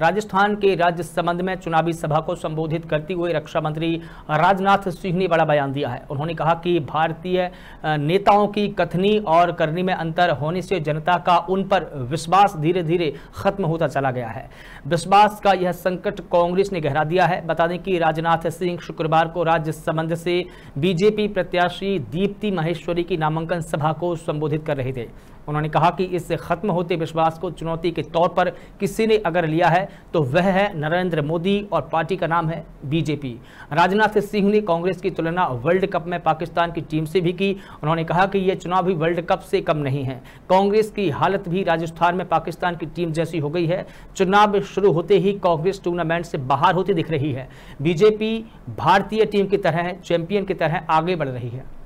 राजस्थान के राज्य संबंध में चुनावी सभा को संबोधित करते हुए रक्षा मंत्री राजनाथ सिंह ने बड़ा बयान दिया है उन्होंने कहा कि भारतीय नेताओं की कथनी और करनी में अंतर होने से जनता का उन पर विश्वास धीरे धीरे खत्म होता चला गया है विश्वास का यह संकट कांग्रेस ने गहरा दिया है बता दें कि राजनाथ सिंह शुक्रवार को राज्य संबंध से बीजेपी प्रत्याशी दीप्ति महेश्वरी की नामांकन सभा को संबोधित कर रहे थे उन्होंने कहा कि इस खत्म होते विश्वास को चुनौती के तौर पर किसी ने अगर लिया है है तो वह है नरेंद्र मोदी और पार्टी का नाम है बीजेपी राजनाथ सिंह ने कांग्रेस की तुलना वर्ल्ड कप में पाकिस्तान की टीम से भी की उन्होंने कहा कि यह चुनाव भी वर्ल्ड कप से कम नहीं है कांग्रेस की हालत भी राजस्थान में पाकिस्तान की टीम जैसी हो गई है चुनाव शुरू होते ही कांग्रेस टूर्नामेंट से बाहर होती दिख रही है बीजेपी भारतीय टीम की तरह चैंपियन की तरह आगे बढ़ रही है